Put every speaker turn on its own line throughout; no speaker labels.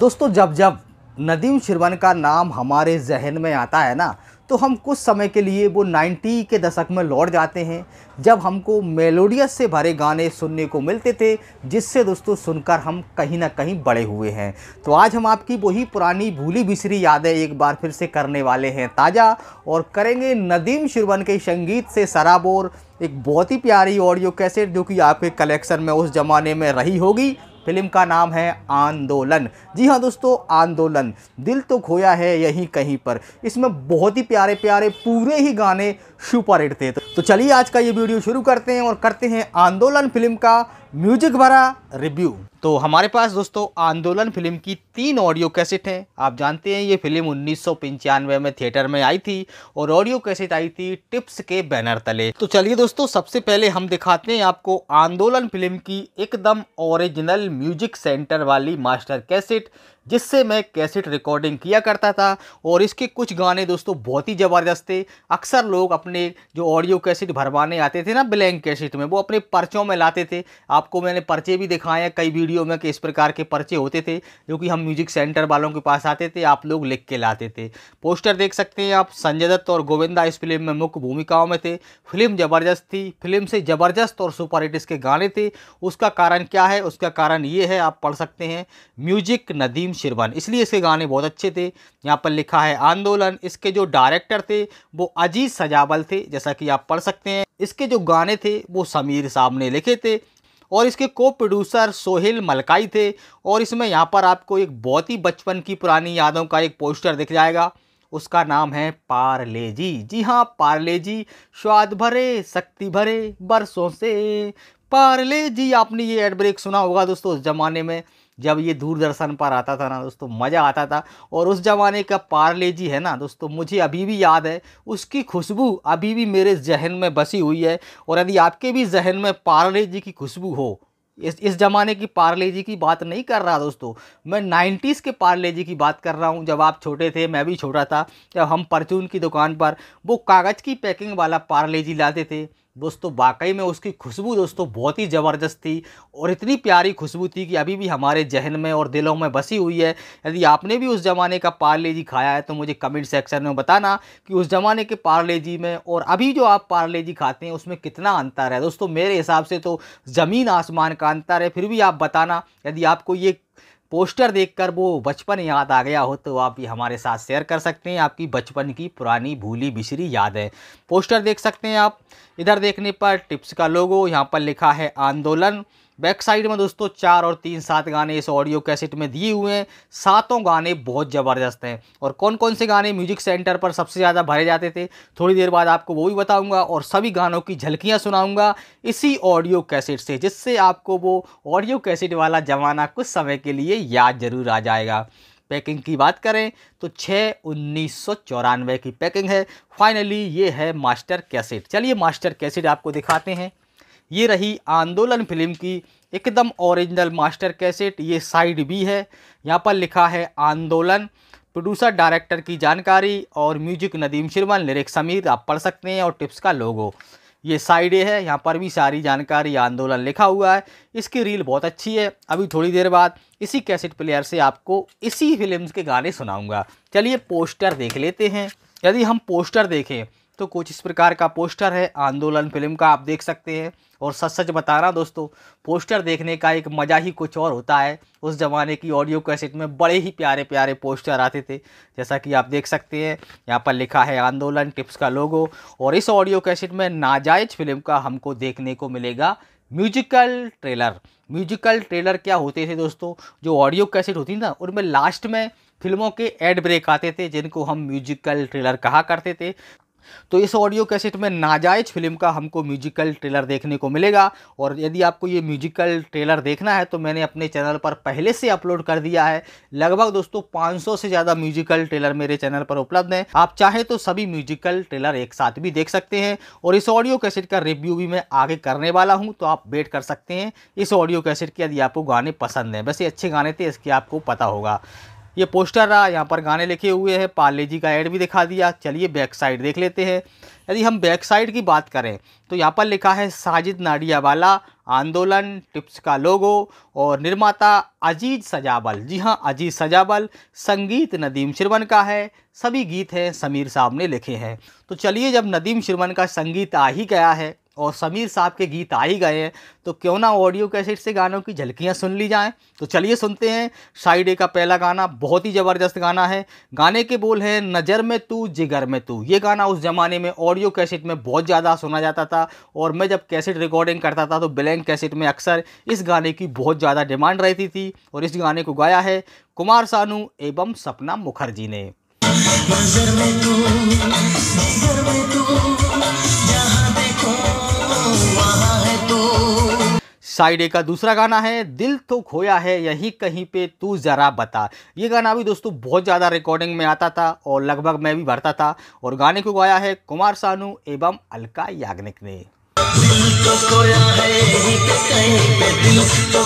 दोस्तों जब जब नदीम शिरवन का नाम हमारे जहन में आता है ना तो हम कुछ समय के लिए वो 90 के दशक में लौट जाते हैं जब हमको मेलोडियस से भरे गाने सुनने को मिलते थे जिससे दोस्तों सुनकर हम कहीं ना कहीं बड़े हुए हैं तो आज हम आपकी वही पुरानी भूली बिसरी यादें एक बार फिर से करने वाले हैं ताज़ा और करेंगे नदीम शिरवन के संगीत से सराबोर एक बहुत ही प्यारी ऑडियो कैसेट जो कि आपके कलेक्शन में उस ज़माने में रही होगी फिल्म का नाम है आंदोलन जी हाँ दोस्तों आंदोलन दिल तो खोया है यहीं कहीं पर इसमें बहुत ही प्यारे प्यारे पूरे ही गाने सुपर हिट थे तो चलिए आज का ये वीडियो शुरू करते हैं और करते हैं आंदोलन फिल्म का म्यूजिक भरा रिव्यू तो हमारे पास दोस्तों आंदोलन फिल्म की तीन ऑडियो कैसेट हैं आप जानते हैं ये फिल्म उन्नीस में थिएटर में आई थी और ऑडियो कैसेट आई थी टिप्स के बैनर तले तो चलिए दोस्तों सबसे पहले हम दिखाते हैं आपको आंदोलन फिल्म की एकदम ओरिजिनल म्यूजिक सेंटर वाली मास्टर कैसेट जिससे मैं कैसेट रिकॉर्डिंग किया करता था और इसके कुछ गाने दोस्तों बहुत ही ज़बरदस्त थे अक्सर लोग अपने जो ऑडियो कैसेट भरवाने आते थे ना ब्लैंक कैसेट में वो अपने पर्चों में लाते थे आपको मैंने पर्चे भी दिखाए हैं कई वीडियो में कि इस प्रकार के पर्चे होते थे जो कि हम म्यूज़िक सेंटर वालों के पास आते थे आप लोग लिख के लाते थे पोस्टर देख सकते हैं आप संजय दत्त और गोविंदा इस फिल्म में मुख्य भूमिकाओं में थे फिल्म ज़बरदस्त थी फिल्म से ज़बरदस्त और सुपर हिट इसके गाने थे उसका कारण क्या है उसका कारण ये है आप पढ़ सकते हैं म्यूजिक नदीम नसीम शिरवन इसलिए इसके गाने बहुत अच्छे थे यहाँ पर लिखा है आंदोलन इसके जो डायरेक्टर थे वो अजीत सजावल थे जैसा कि आप पढ़ सकते हैं इसके जो गाने थे वो समीर साहब ने लिखे थे और इसके को प्रोड्यूसर सोहेल मलकाई थे और इसमें यहाँ पर आपको एक बहुत ही बचपन की पुरानी यादों का एक पोस्टर दिख जाएगा उसका नाम है पारले जी जी हाँ पारले जी स्वाद भरे शक्ति भरे बरसों से पारले जी आपने ये एड ब्रेक सुना होगा दोस्तों उस ज़माने में जब ये दूरदर्शन पर आता था ना दोस्तों मज़ा आता था और उस ज़माने का पार्ले जी है ना दोस्तों मुझे अभी भी याद है उसकी खुशबू अभी भी मेरे जहन में बसी हुई है और यदि आपके भी जहन में पार्ले जी की खुशबू हो इस इस ज़माने की पार्ले जी की बात नहीं कर रहा दोस्तों मैं नाइन्टीज़ के पार्ले जी की बात कर रहा हूँ जब आप छोटे थे मैं भी छोटा था जब हम परचून की दुकान पर वो कागज़ की पैकिंग वाला पार्ले जी लाते थे दोस्तों वाकई में उसकी खुशबू दोस्तों बहुत ही ज़बरदस्त थी और इतनी प्यारी खुशबू थी कि अभी भी हमारे जहन में और दिलों में बसी हुई है यदि आपने भी उस ज़माने का पार्ले जी खाया है तो मुझे कमेंट सेक्शन में बताना कि उस ज़माने के पार्ले जी में और अभी जो आप पार्ले जी खाते हैं उसमें कितना अंतर है दोस्तों मेरे हिसाब से तो ज़मीन आसमान का अंतर है फिर भी आप बताना यदि आपको ये पोस्टर देखकर वो बचपन याद आ गया हो तो आप भी हमारे साथ शेयर कर सकते हैं आपकी बचपन की पुरानी भूली बिशरी याद है पोस्टर देख सकते हैं आप इधर देखने पर टिप्स का लोगो यहाँ पर लिखा है आंदोलन बैक साइड में दोस्तों चार और तीन सात गाने इस ऑडियो कैसेट में दिए हुए हैं सातों गाने बहुत ज़बरदस्त हैं और कौन कौन से गाने म्यूजिक सेंटर पर सबसे ज़्यादा भरे जाते थे थोड़ी देर बाद आपको वो भी बताऊँगा और सभी गानों की झलकियाँ सुनाऊँगा इसी ऑडियो कैसेट से जिससे आपको वो ऑडियो कैसेट वाला ज़माना कुछ समय के लिए याद जरूर आ जाएगा पैकिंग की बात करें तो छः उन्नीस की पैकिंग है फाइनली ये है मास्टर कैसेट चलिए मास्टर कैसेट आपको दिखाते हैं ये रही आंदोलन फिल्म की एकदम ओरिजिनल मास्टर कैसेट ये साइड बी है यहाँ पर लिखा है आंदोलन प्रोड्यूसर डायरेक्टर की जानकारी और म्यूजिक नदीम शर्मा लिरिक समीर आप पढ़ सकते हैं और टिप्स का लोगो ये साइड है यहाँ पर भी सारी जानकारी आंदोलन लिखा हुआ है इसकी रील बहुत अच्छी है अभी थोड़ी देर बाद इसी कैसेट प्लेयर से आपको इसी फिल्म के गाने सुनाऊँगा चलिए पोस्टर देख लेते हैं यदि हम पोस्टर देखें तो कुछ इस प्रकार का पोस्टर है आंदोलन फिल्म का आप देख सकते हैं और सच सच बताना दोस्तों पोस्टर देखने का एक मज़ा ही कुछ और होता है उस ज़माने की ऑडियो कैसेट में बड़े ही प्यारे प्यारे पोस्टर आते थे जैसा कि आप देख सकते हैं यहाँ पर लिखा है आंदोलन टिप्स का लोगो और इस ऑडियो कैसेट में नाजायज फिल्म का हमको देखने को मिलेगा म्यूजिकल ट्रेलर म्यूजिकल ट्रेलर क्या होते थे दोस्तों जो ऑडियो कैसेट होती ना उनमें लास्ट में फिल्मों के एड ब्रेक आते थे जिनको हम म्यूजिकल ट्रेलर कहा करते थे तो इस ऑडियो कैसेट में नाजायज फिल्म का हमको म्यूजिकल ट्रेलर देखने को मिलेगा और यदि आपको ये म्यूजिकल ट्रेलर देखना है तो मैंने अपने चैनल पर पहले से अपलोड कर दिया है लगभग दोस्तों 500 से ज़्यादा म्यूजिकल ट्रेलर मेरे चैनल पर उपलब्ध हैं आप चाहे तो सभी म्यूजिकल ट्रेलर एक साथ भी देख सकते हैं और इस ऑडियो कैसेट का रिव्यू भी मैं आगे करने वाला हूँ तो आप वेट कर सकते हैं इस ऑडियो कैसेट के यदि आपको गाने पसंद हैं वैसे अच्छे गाने थे इसके आपको पता होगा ये पोस्टर रहा यहाँ पर गाने लिखे हुए हैं पार्ले जी का एड भी दिखा दिया चलिए बैक साइड देख लेते हैं यदि हम बैक साइड की बात करें तो यहाँ पर लिखा है साजिद नाडियावाला आंदोलन टिप्स का लोगो और निर्माता अजीज सजाबल जी हाँ अजीज सजाबल संगीत नदीम शिरवन का है सभी गीत हैं समीर साहब ने लिखे हैं तो चलिए जब नदीम शिरवन का संगीत आ ही गया है और समीर साहब के गीत आ ही गए हैं तो क्यों ना ऑडियो कैसेट से गानों की झलकियाँ सुन ली जाएं तो चलिए सुनते हैं साइडे का पहला गाना बहुत ही ज़बरदस्त गाना है गाने के बोल हैं नज़र में तू जिगर में तू ये गाना उस ज़माने में ऑडियो कैसेट में बहुत ज़्यादा सुना जाता था और मैं जब कैसेट रिकॉर्डिंग करता था तो ब्लैंक कैसेट में अक्सर इस गाने की बहुत ज़्यादा डिमांड रहती थी और इस गाने को गाया है कुमार सानू एवं सपना मुखर्जी ने नजर में तू, नजर में तू, साइड ए का दूसरा गाना है दिल तो खोया है यही कहीं पे तू ज़रा बता ये गाना भी दोस्तों बहुत ज़्यादा रिकॉर्डिंग में आता था और लगभग मैं भी भरता था और गाने को गाया है कुमार सानू एवं अलका याग्निक ने दिल तो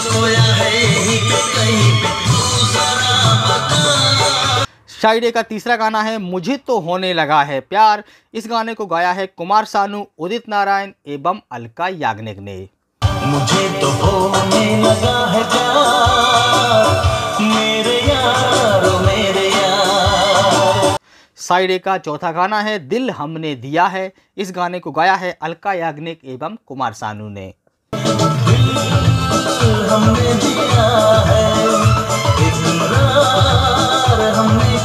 साइडे का तीसरा गाना है मुझे तो होने लगा है प्यार इस गाने को गाया है कुमार सानू उदित नारायण एवं अलका याग्निक ने मुझे तो होने लगा है प्यार मेरे यार, मेरे यार साइडे का चौथा गाना है दिल हमने दिया है इस गाने को गाया है अलका याग्निक एवं कुमार सानू ने हमने दिया है हमने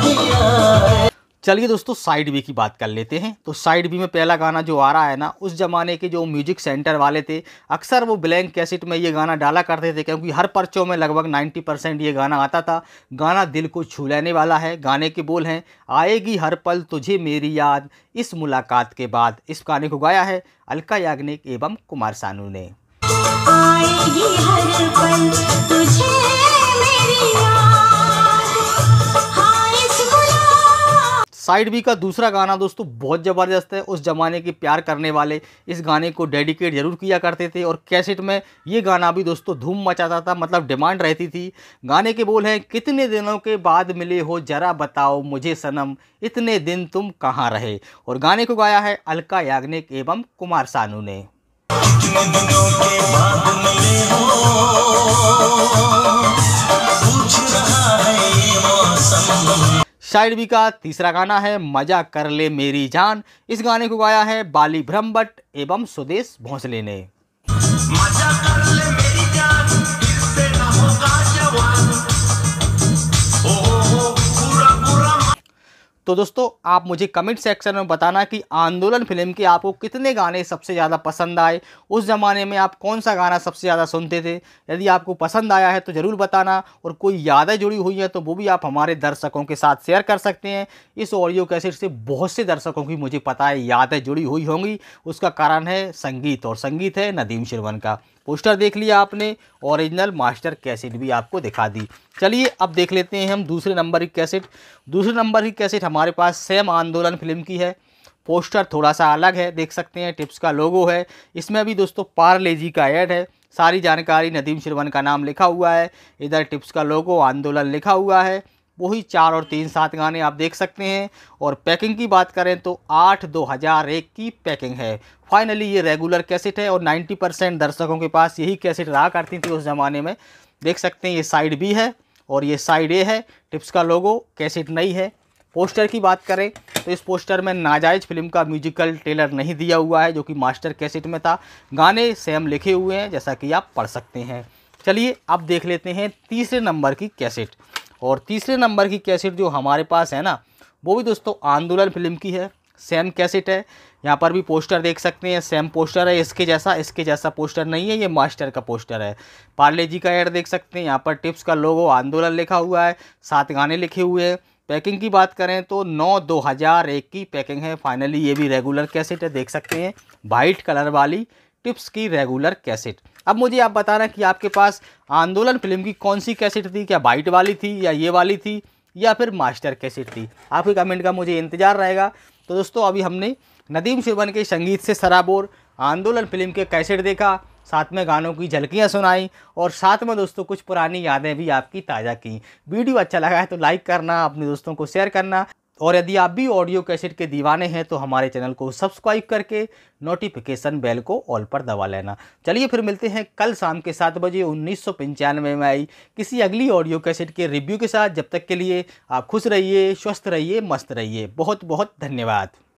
चलिए दोस्तों साइड बी की बात कर लेते हैं तो साइड बी में पहला गाना जो आ रहा है ना उस ज़माने के जो म्यूजिक सेंटर वाले थे अक्सर वो ब्लैंक कैसेट में ये गाना डाला करते थे क्योंकि हर पर्चों में लगभग 90 परसेंट ये गाना आता था गाना दिल को छू लेने वाला है गाने के बोल हैं आएगी हर पल तुझे मेरी याद इस मुलाकात के बाद इस गाने को गाया है अलका याग्निक एवं कुमार सानू ने साइड बी का दूसरा गाना दोस्तों बहुत ज़बरदस्त है उस ज़माने के प्यार करने वाले इस गाने को डेडिकेट जरूर किया करते थे और कैसेट में ये गाना भी दोस्तों धूम मचाता था मतलब डिमांड रहती थी गाने के बोल हैं कितने दिनों के बाद मिले हो जरा बताओ मुझे सनम इतने दिन तुम कहाँ रहे और गाने को गाया है अलका याग्निक एवं कुमार सानू ने शायर बी का तीसरा गाना है मजा कर ले मेरी जान इस गाने को गाया है बाली ब्रह्मभट्ट एवं सुदेश भोंसले ने मजा कर तो दोस्तों आप मुझे कमेंट सेक्शन में बताना कि आंदोलन फिल्म के आपको कितने गाने सबसे ज़्यादा पसंद आए उस ज़माने में आप कौन सा गाना सबसे ज़्यादा सुनते थे यदि आपको पसंद आया है तो ज़रूर बताना और कोई यादें जुड़ी हुई हैं तो वो भी आप हमारे दर्शकों के साथ शेयर कर सकते हैं इस ऑडियो कैसेट से बहुत से दर्शकों की मुझे पता है यादें जुड़ी हुई होंगी उसका कारण है संगीत और संगीत है नदीम शिरवन का पोस्टर देख लिया आपने ओरिजिनल मास्टर कैसेट भी आपको दिखा दी चलिए अब देख लेते हैं हम दूसरे नंबर की कैसेट दूसरे नंबर की कैसेट हमारे पास सेम आंदोलन फिल्म की है पोस्टर थोड़ा सा अलग है देख सकते हैं टिप्स का लोगो है इसमें भी दोस्तों पारले जी का ऐड है सारी जानकारी नदीम शिरवन का नाम लिखा हुआ है इधर टिप्स का लोगो आंदोलन लिखा हुआ है वही चार और तीन सात गाने आप देख सकते हैं और पैकिंग की बात करें तो आठ दो हज़ार एक की पैकिंग है फाइनली ये रेगुलर कैसेट है और 90 परसेंट दर्शकों के पास यही कैसेट रहा करती थी उस ज़माने में देख सकते हैं ये साइड बी है और ये साइड ए है टिप्स का लोगो कैसेट नहीं है पोस्टर की बात करें तो इस पोस्टर में नाजायज़ फिल्म का म्यूजिकल टेलर नहीं दिया हुआ है जो कि मास्टर कैसेट में था गाने सेम लिखे हुए हैं जैसा कि आप पढ़ सकते हैं चलिए अब देख लेते हैं तीसरे नंबर की कैसेट और तीसरे नंबर की कैसेट जो हमारे पास है ना वो भी दोस्तों आंदोलन फिल्म की है सेम कैसेट है यहाँ पर भी पोस्टर देख सकते हैं सेम पोस्टर है इसके जैसा इसके जैसा पोस्टर नहीं है ये मास्टर का पोस्टर है पार्ले जी का एड देख सकते हैं यहाँ पर टिप्स का लोगो आंदोलन लिखा हुआ है सात गाने लिखे हुए हैं पैकिंग की बात करें तो नौ दो हज़ार एक की पैकिंग है फाइनली ये भी रेगुलर कैसेट है देख सकते हैं वाइट कलर वाली टिप्स की रेगुलर कैसेट अब मुझे आप बताना कि आपके पास आंदोलन फिल्म की कौन सी कैसेट थी क्या बाइट वाली थी या ये वाली थी या फिर मास्टर कैसेट थी आपके कमेंट का मुझे इंतज़ार रहेगा तो दोस्तों अभी हमने नदीम शिवन के संगीत से सराबोर आंदोलन फिल्म के कैसेट देखा साथ में गानों की झलकियाँ सुनाई और साथ में दोस्तों कुछ पुरानी यादें भी आपकी ताज़ा की वीडियो अच्छा लगा है तो लाइक करना अपने दोस्तों को शेयर करना और यदि आप भी ऑडियो कैसेट के दीवाने हैं तो हमारे चैनल को सब्सक्राइब करके नोटिफिकेशन बेल को ऑल पर दबा लेना चलिए फिर मिलते हैं कल शाम के सात बजे उन्नीस में आई किसी अगली ऑडियो कैसेट के रिव्यू के साथ जब तक के लिए आप खुश रहिए स्वस्थ रहिए मस्त रहिए बहुत बहुत धन्यवाद